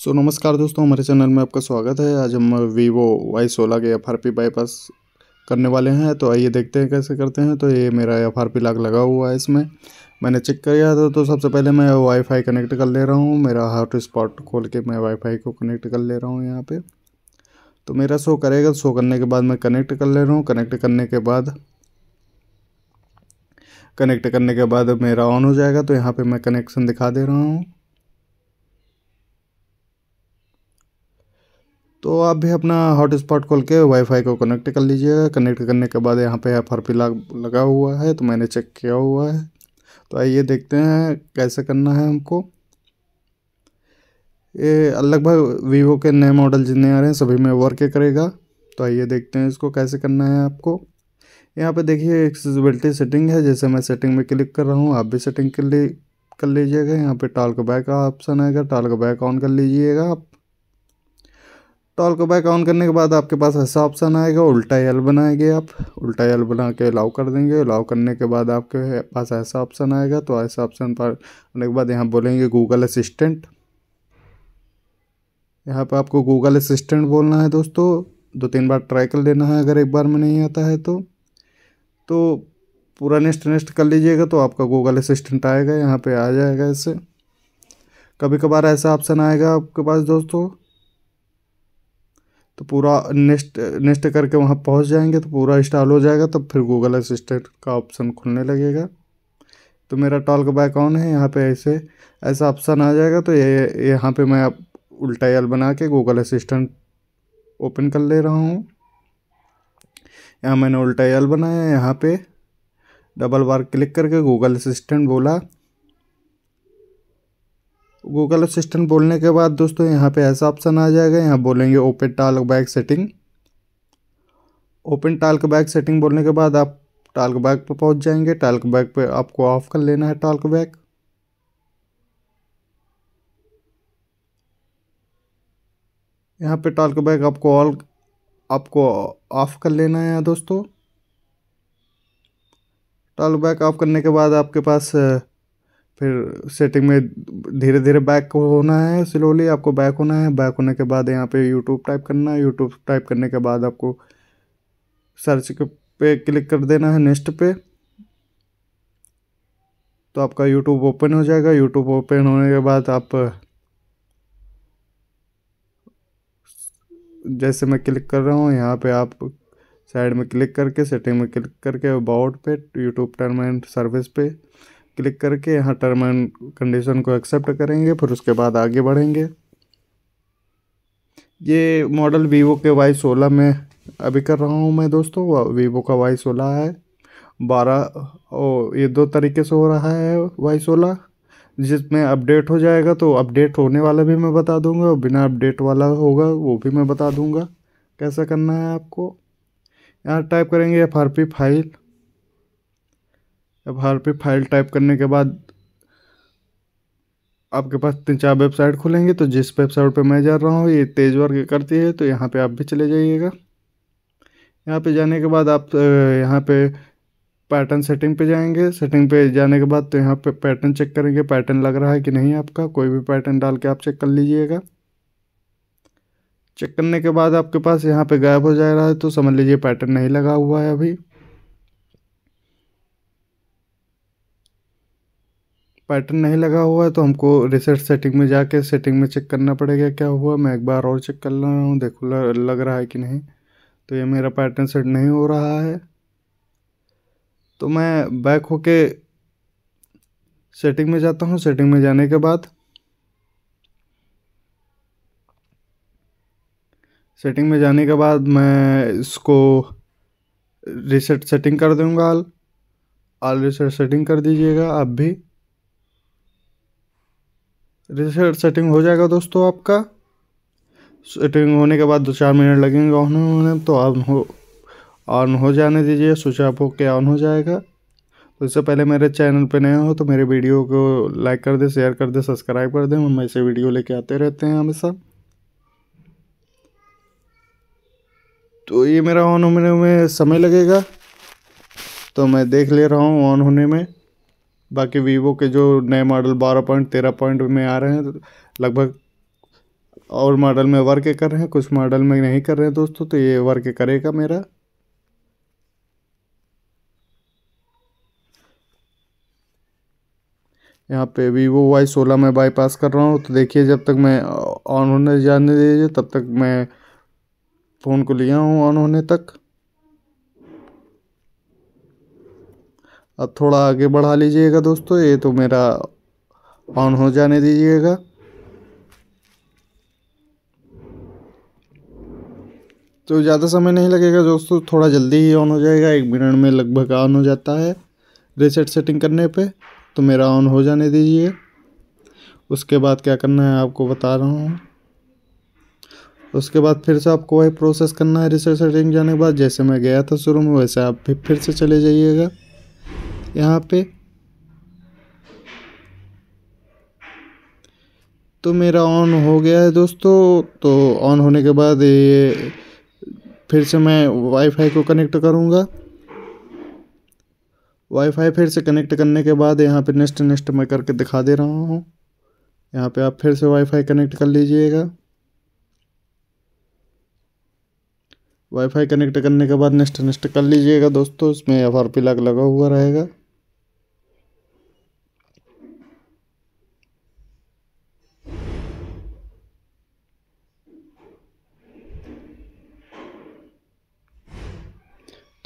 सो so, नमस्कार दोस्तों हमारे चैनल में आपका स्वागत है आज हम वीवो वाई सोलह के एफ आर पी बाईपास करने वाले हैं तो आइए देखते हैं कैसे करते हैं तो ये मेरा एफ आर पी लाग लगा हुआ है इसमें मैंने चेक किया था तो सबसे पहले मैं वाईफाई कनेक्ट कर ले रहा हूँ मेरा हॉट स्पॉट खोल के मैं वाईफाई को कनेक्ट कर ले रहा हूँ यहाँ पर तो मेरा शो करेगा शो करने के बाद मैं कनेक्ट कर ले रहा हूँ कनेक्ट करने के बाद कनेक्ट करने के बाद मेरा ऑन हो जाएगा तो यहाँ पर मैं कनेक्शन दिखा दे रहा हूँ तो आप भी अपना हॉटस्पॉट खोल के वाईफाई को कनेक्ट कर लीजिएगा कनेक्ट करने के बाद यहाँ पे एफ आर पी लगा हुआ है तो मैंने चेक किया हुआ है तो आइए देखते हैं कैसे करना है हमको ये लगभग वीवो के नए मॉडल जितने आ रहे हैं सभी में वर्क करेगा तो आइए देखते हैं इसको कैसे करना है आपको यहाँ पे देखिए एक्सेसिबिलिटी सेटिंग है जैसे मैं सेटिंग में क्लिक कर रहा हूँ आप भी सेटिंग के लिए कर लीजिएगा यहाँ पे टाल का बैक का ऑप्शन आएगा टाल का बैक ऑन कर लीजिएगा आप टॉल को बैक ऑन करने के बाद आपके पास ऐसा ऑप्शन आएगा उल्टा एल बनाएंगे आप उल्टा एल बना के अलाउ कर देंगे अलाउ करने के बाद आपके पास ऐसा ऑप्शन आएगा तो ऐसा ऑप्शन पर आने के बाद यहाँ बोलेंगे गूगल असिस्टेंट यहाँ पर आपको गूगल असिस्टेंट बोलना है दोस्तों दो तीन बार ट्राई कर लेना है अगर एक बार में नहीं आता है तो तो पूरा नेस्ट नेस्ट कर लीजिएगा तो आपका गूगल असिस्टेंट आएगा यहाँ पे आ जाएगा इससे कभी कभार ऐसा ऑप्शन आएगा आपके पास दोस्तों तो पूरा नेस्ट नेस्ट करके वहाँ पहुँच जाएंगे तो पूरा इंस्टॉल हो जाएगा तब फिर गूगल असिस्टेंट का ऑप्शन खुलने लगेगा तो मेरा टॉल्क बैक ऑन है यहाँ पे ऐसे ऐसा ऑप्शन आ जाएगा तो ये यहाँ पे मैं उल्टा एल बना के गूगल असिस्टेंट ओपन कर ले रहा हूँ यहाँ मैंने उल्टा एल बनाया यहाँ पे डबल बार क्लिक करके गूगल असिस्टेंट बोला गूगल असिस्टेंट बोलने के बाद दोस्तों यहाँ पे ऐसा ऑप्शन आ जाएगा यहाँ बोलेंगे open talk back setting open talk back setting बोलने के बाद आप टाल्क बैक पर पहुँच जाएंगे टाल्क बैक पर आपको ऑफ कर लेना है टाल्क बैक यहाँ पे टाल्क बैक आपको ऑल आपको ऑफ कर लेना है दोस्तों टाल्क बैक ऑफ करने के बाद आपके पास फिर सेटिंग में धीरे धीरे बैक होना है स्लोली आपको बैक होना है बैक होने के बाद यहाँ पे यूट्यूब टाइप करना है यूट्यूब टाइप करने के बाद आपको सर्च पे क्लिक कर देना है नेक्स्ट पे तो आपका यूट्यूब ओपन हो जाएगा यूट्यूब ओपन होने के बाद आप जैसे मैं क्लिक कर रहा हूँ यहाँ पे आप साइड में क्लिक करके सेटिंग में क्लिक करके अबाउट पे यूट्यूब टर्म एंड सर्विस पे क्लिक करके यहाँ टर्म एंड कंडीशन को एक्सेप्ट करेंगे फिर उसके बाद आगे बढ़ेंगे ये मॉडल वीवो के वाई सोलह में अभी कर रहा हूँ मैं दोस्तों वीवो का वाई सोलह है बारह ये दो तरीके से हो रहा है वाई सोलह जिसमें अपडेट हो जाएगा तो अपडेट होने वाला भी मैं बता दूंगा और बिना अपडेट वाला होगा वो भी मैं बता दूंगा कैसा करना है आपको यहाँ टाइप करेंगे F file F R P file type करने के बाद आपके पास तीन चार वेबसाइट खुलेंगे तो जिस वेबसाइट पे मैं जा रहा हूँ ये तेज वर्ग करती है तो यहाँ पे आप भी चले जाइएगा यहाँ पे जाने के बाद आप यहाँ पे पैटर्न सेटिंग पे जाएंगे सेटिंग पे जाने के बाद तो यहाँ पे पैटर्न चेक करेंगे पैटर्न लग रहा है कि नहीं आपका कोई भी पैटर्न डाल के आप चेक कर लीजिएगा चेक करने के बाद आपके पास यहाँ पे गायब हो जा रहा है तो समझ लीजिए पैटर्न नहीं लगा हुआ है अभी पैटर्न नहीं लगा हुआ है तो हमको रिसेट सेटिंग में जाके सेटिंग में चेक करना पड़ेगा क्या हुआ मैं एक बार और चेक कर रहा हूँ देखो लग रहा है कि नहीं तो ये मेरा पैटर्न सेट नहीं हो रहा है तो मैं बैक होके सेटिंग में जाता हूँ सेटिंग में जाने के बाद सेटिंग में जाने के बाद मैं इसको रिसेट सेटिंग कर दूंगा ऑल ऑल रिसेट सेटिंग कर दीजिएगा आप भी रिसेट सेटिंग हो जाएगा दोस्तों आपका सेटिंग होने के बाद दो चार मिनट लगेंगे ऑन होने तो ऑन हो ऑन हो जाने दीजिए स्विच ऑफ होकर ऑन हो जाएगा तो इससे पहले मेरे चैनल पे नए हो तो मेरे वीडियो को लाइक कर दें शेयर कर दें सब्सक्राइब कर दें हम ऐसे वीडियो लेके आते रहते हैं हमेशा तो ये मेरा ऑन होने में समय लगेगा तो मैं देख ले रहा हूँ ऑन होने में बाकी वीवो के जो नए मॉडल बारह पॉइंट तेरह पॉइंट में आ रहे हैं तो लगभग और मॉडल में वर्क कर रहे हैं कुछ मॉडल में नहीं कर रहे हैं दोस्तों तो ये वर्क करेगा मेरा यहाँ पे वीवो वाई सोलह में बाईपास कर रहा हूँ तो देखिए जब तक मैं ऑन होने जाने दीजिए तब तक मैं फ़ोन को लिया हूँ ऑन होने तक अब थोड़ा आगे बढ़ा लीजिएगा दोस्तों ये तो मेरा ऑन हो जाने दीजिएगा तो ज़्यादा समय नहीं लगेगा दोस्तों थोड़ा जल्दी ही ऑन हो जाएगा एक मिनट में लगभग ऑन हो जाता है रिसेट सेटिंग करने पे तो मेरा ऑन हो जाने दीजिए उसके बाद क्या करना है आपको बता रहा हूँ उसके बाद फिर से आपको वही प्रोसेस करना है रिसेट सेटिंग जाने के बाद जैसे मैं गया था शुरू में वैसे आप भी फिर से चले जाइएगा यहाँ पे तो मेरा ऑन हो गया है दोस्तों तो ऑन होने के बाद ये फिर से मैं वाईफाई को कनेक्ट करूँगा वाईफाई फिर से कनेक्ट करने के बाद यहाँ पे नेक्स्ट नेक्स्ट मैं करके दिखा दे रहा हूँ यहाँ पे आप फिर से वाईफाई कनेक्ट कर लीजिएगा वाईफाई कनेक्ट करने के बाद नेक्स्ट नेक्स्ट कर लीजिएगा दोस्तों इसमें एफ आर पी लग लगा हुआ रहेगा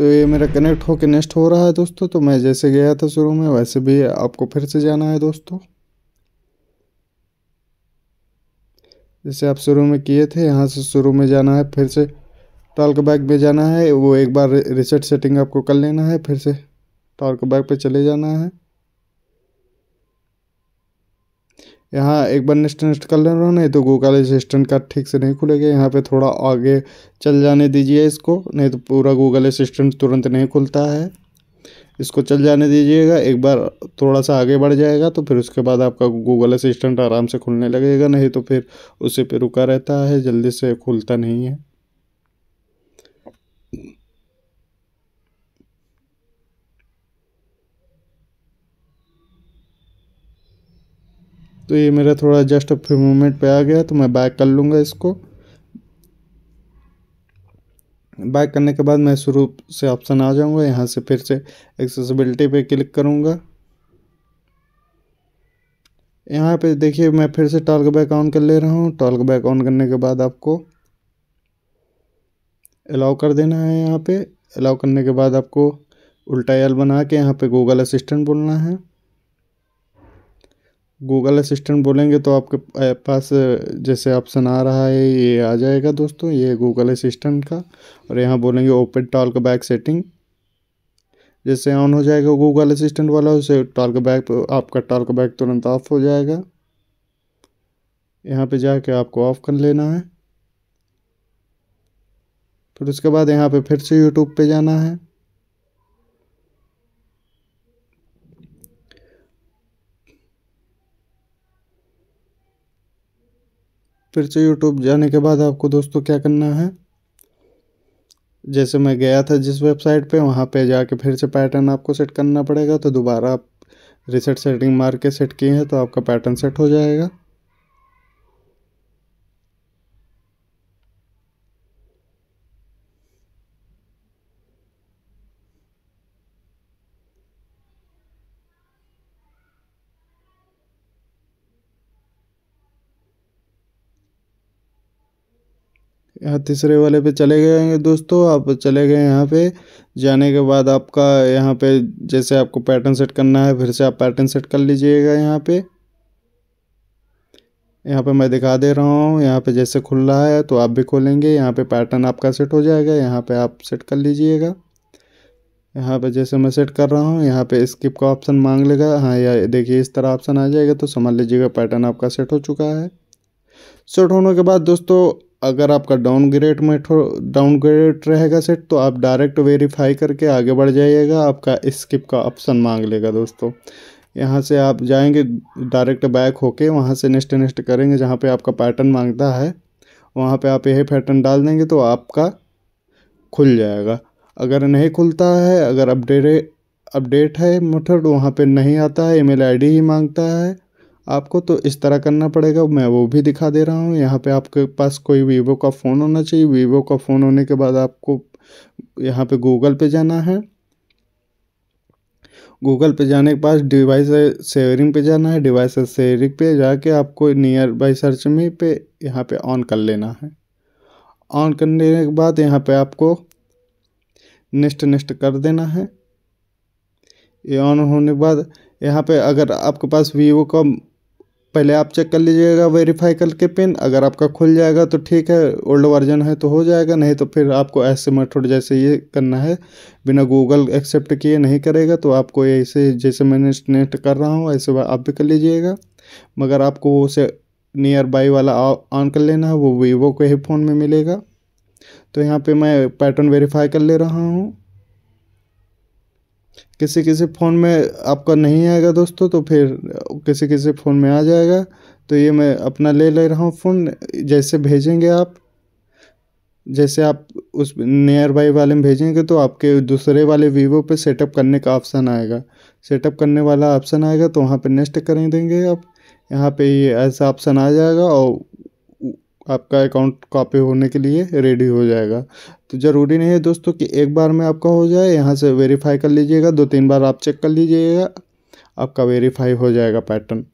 तो ये मेरा कनेक्ट होके नेक्स्ट हो रहा है दोस्तों तो मैं जैसे गया था शुरू में वैसे भी आपको फिर से जाना है दोस्तों जैसे आप शुरू में किए थे यहाँ से शुरू में जाना है फिर से टॉल्क बैग में जाना है वो एक बार रिसेट सेटिंग आपको कर लेना है फिर से टॉल्क बैग पर चले जाना है यहाँ एक बार नेक्स्ट नेक्स्ट कर ले रहा नहीं तो गूगल असिस्टेंट का ठीक से नहीं खुलेगा यहाँ पे थोड़ा आगे चल जाने दीजिए इसको नहीं तो पूरा गूगल असिस्टेंट तुरंत नहीं खुलता है इसको चल जाने दीजिएगा एक बार थोड़ा सा आगे बढ़ जाएगा तो फिर उसके बाद आपका गूगल असिस्टेंट आराम से खुलने लगेगा नहीं तो फिर उसे पे रुका रहता है जल्दी से खुलता नहीं है तो ये मेरा थोड़ा जस्ट अब मूवमेंट पे आ गया तो मैं बैक कर लूँगा इसको बैक करने के बाद मैं शुरू से ऑप्शन आ जाऊँगा यहाँ से फिर से एक्सेसिबिलिटी पे क्लिक करूँगा यहाँ पे देखिए मैं फिर से टॉल बैक ऑन कर ले रहा हूँ टॉल बैक ऑन करने के बाद आपको अलाउ कर देना है यहाँ पे अलाउ करने के बाद आपको उल्टा एल बना के यहाँ पे गूगल असिस्टेंट बोलना है गूगल असिस्टेंट बोलेंगे तो आपके पास जैसे ऑप्शन आ रहा है ये आ जाएगा दोस्तों ये गूगल असिस्टेंट का और यहाँ बोलेंगे ओपन टॉल का बैक सेटिंग जैसे ऑन हो जाएगा गूगल असिस्टेंट वाला उसे टॉल का बैक आपका टॉल का बैक तुरंत ऑफ हो जाएगा यहाँ पे जाके आपको ऑफ़ कर लेना है फिर उसके बाद यहाँ पे फिर से यूट्यूब पे जाना है फिर से यूट्यूब जाने के बाद आपको दोस्तों क्या करना है जैसे मैं गया था जिस वेबसाइट पे वहाँ पे जाके फिर से पैटर्न आपको सेट करना पड़ेगा तो दोबारा आप रिसेट सेटिंग मार के सेट किए हैं तो आपका पैटर्न सेट हो जाएगा यहाँ तीसरे वाले पे चले गए होंगे दोस्तों आप चले गए यहाँ पे जाने के बाद आपका यहाँ पे जैसे आपको पैटर्न सेट करना है फिर से आप पैटर्न सेट कर लीजिएगा यहाँ पे यहाँ पे मैं दिखा दे रहा हूँ यहाँ पे जैसे खुल रहा है तो आप भी खोलेंगे यहाँ पे पैटर्न आपका सेट हो जाएगा यहाँ पे आप सेट कर लीजिएगा यहाँ पे जैसे मैं सेट कर रहा हूँ यहाँ पे स्किप का ऑप्शन मांग लेगा हाँ या देखिए इस तरह ऑप्शन आ जाएगा तो समझ लीजिएगा पैटर्न आपका सेट हो चुका है सेट होने के बाद दोस्तों अगर आपका डाउनग्रेड में डाउनग्रेड रहेगा सेट तो आप डायरेक्ट वेरीफाई करके आगे बढ़ जाइएगा आपका स्किप का ऑप्शन मांग लेगा दोस्तों यहाँ से आप जाएंगे डायरेक्ट बैक होके वहाँ से नेक्स्ट नेक्स्ट करेंगे जहाँ पे आपका पैटर्न मांगता है वहाँ पे आप यही पैटर्न डाल देंगे तो आपका खुल जाएगा अगर नहीं खुलता है अगर अपडेट अपडेट है मेथड वहाँ पर नहीं आता है ई मेल ही मांगता है आपको तो इस तरह करना पड़ेगा मैं वो भी दिखा दे रहा हूँ यहाँ पे आपके पास कोई वीवो का फ़ोन होना चाहिए वीवो का फ़ोन होने के बाद आपको यहाँ पे गूगल पे जाना है गूगल पे जाने के बाद डिवाइस शेयरिंग पे जाना है डिवाइस शेयरिंग पे जाके आपको नियर बाई सर्च में पे यहाँ पे ऑन कर लेना है ऑन करने के बाद यहाँ पे आपको नेक्स्ट नेक्स्ट कर देना है ये ऑन होने के बाद यहाँ पे अगर आपके पास वीवो का पहले आप चेक कर लीजिएगा वेरीफाई करके पिन अगर आपका खुल जाएगा तो ठीक है ओल्ड वर्जन है तो हो जाएगा नहीं तो फिर आपको ऐसे मेथड जैसे ये करना है बिना गूगल एक्सेप्ट किए नहीं करेगा तो आपको ऐसे जैसे मैंने नेट कर रहा हूँ ऐसे आप भी कर लीजिएगा मगर आपको उसे नियर बाई वाला ऑन कर लेना है वो वीवो के ही फ़ोन में मिलेगा तो यहाँ पर मैं पैटर्न वेरीफाई कर ले रहा हूँ किसी किसी फ़ोन में आपका नहीं आएगा दोस्तों तो फिर किसी किसी फ़ोन में आ जाएगा तो ये मैं अपना ले ले रहा हूँ फ़ोन जैसे भेजेंगे आप जैसे आप उस नियर बाई वाले में भेजेंगे तो आपके दूसरे वाले वीवो पे सेटअप करने का ऑप्शन आएगा सेटअप करने वाला ऑप्शन आएगा तो वहाँ पे नेक्स्ट करें देंगे आप यहाँ पे ये ऐसा ऑप्शन आ जाएगा और आपका अकाउंट कॉपी होने के लिए रेडी हो जाएगा तो ज़रूरी नहीं है दोस्तों कि एक बार में आपका हो जाए यहाँ से वेरीफाई कर लीजिएगा दो तीन बार आप चेक कर लीजिएगा आपका वेरीफाई हो जाएगा पैटर्न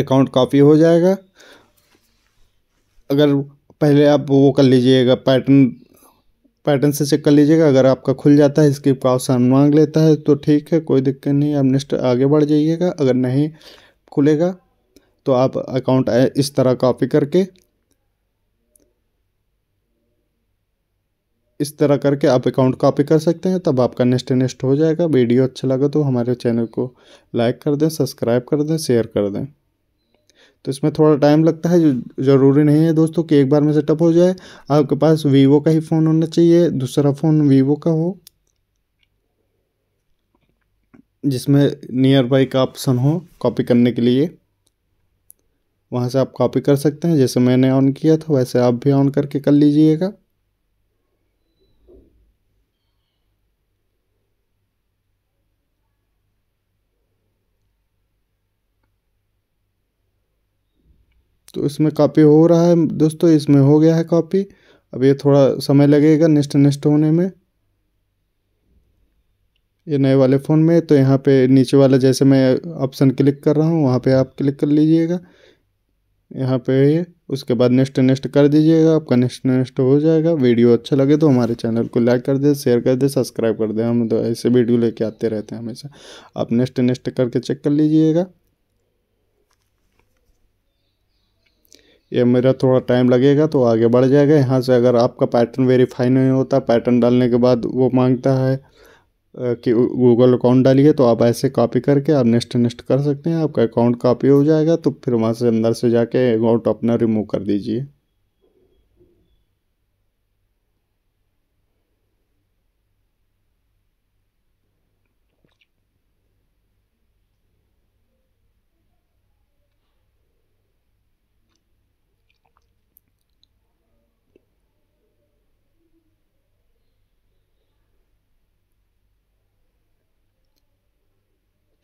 अकाउंट कॉपी हो जाएगा अगर पहले आप वो कर लीजिएगा पैटर्न पैटर्न से चेक कर लीजिएगा अगर आपका खुल जाता है स्क्रिप्ट का ऑप्शन मांग लेता है तो ठीक है कोई दिक्कत नहीं आप नेक्स्ट आगे बढ़ जाइएगा अगर नहीं खुलेगा तो आप अकाउंट इस तरह कॉपी करके इस तरह करके आप अकाउंट कॉपी कर सकते हैं तब आपका नेक्स्ट नेक्स्ट हो जाएगा वीडियो अच्छा लगा तो हमारे चैनल को लाइक कर दें सब्सक्राइब कर दें शेयर कर दें तो इसमें थोड़ा टाइम लगता है ज़रूरी नहीं है दोस्तों कि एक बार में सेटअप हो जाए आपके पास वीवो का ही फ़ोन होना चाहिए दूसरा फ़ोन वीवो का हो जिसमें नियर बाई का ऑप्शन हो कॉपी करने के लिए वहाँ से आप कॉपी कर सकते हैं जैसे मैंने ऑन किया था वैसे आप भी ऑन करके कर लीजिएगा तो इसमें कॉपी हो रहा है दोस्तों इसमें हो गया है कॉपी अब ये थोड़ा समय लगेगा नेक्स्ट नेक्स्ट होने में ये नए वाले फ़ोन में तो यहाँ पे नीचे वाला जैसे मैं ऑप्शन क्लिक कर रहा हूँ वहाँ पे आप क्लिक कर लीजिएगा यहाँ पे उसके बाद नेक्स्ट नेक्स्ट कर दीजिएगा आपका नेक्स्ट नेक्स्ट हो जाएगा वीडियो अच्छा लगे तो हमारे चैनल को लाइक कर दे शेयर कर दे सब्सक्राइब कर दे हम तो ऐसे वीडियो लेके आते रहते हैं हमेशा आप नेक्स्ट नेक्स्ट करके चेक कर लीजिएगा ये मेरा थोड़ा टाइम लगेगा तो आगे बढ़ जाएगा यहाँ से अगर आपका पैटर्न वेरीफाई नहीं होता पैटर्न डालने के बाद वो मांगता है कि गूगल अकाउंट डालिए तो आप ऐसे कॉपी करके आप नेक्स्ट नेक्स्ट कर सकते हैं आपका अकाउंट कॉपी हो जाएगा तो फिर वहाँ से अंदर से जाके अकाउंट अपना रिमूव कर दीजिए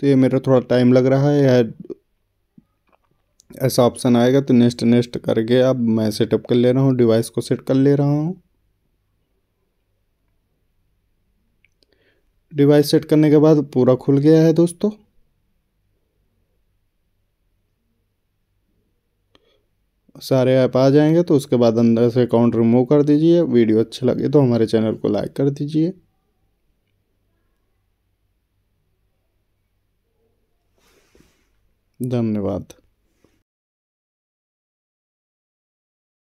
तो ये मेरा थोड़ा टाइम लग रहा है या ऐसा ऑप्शन आएगा तो नेक्स्ट नेक्स्ट करके अब मैं सेटअप कर ले रहा हूँ डिवाइस को सेट कर ले रहा हूँ डिवाइस सेट करने के बाद पूरा खुल गया है दोस्तों सारे ऐप आ जाएंगे तो उसके बाद अंदर से अकाउंट रिमूव कर दीजिए वीडियो अच्छी लगे तो हमारे चैनल को लाइक कर दीजिए धन्यवाद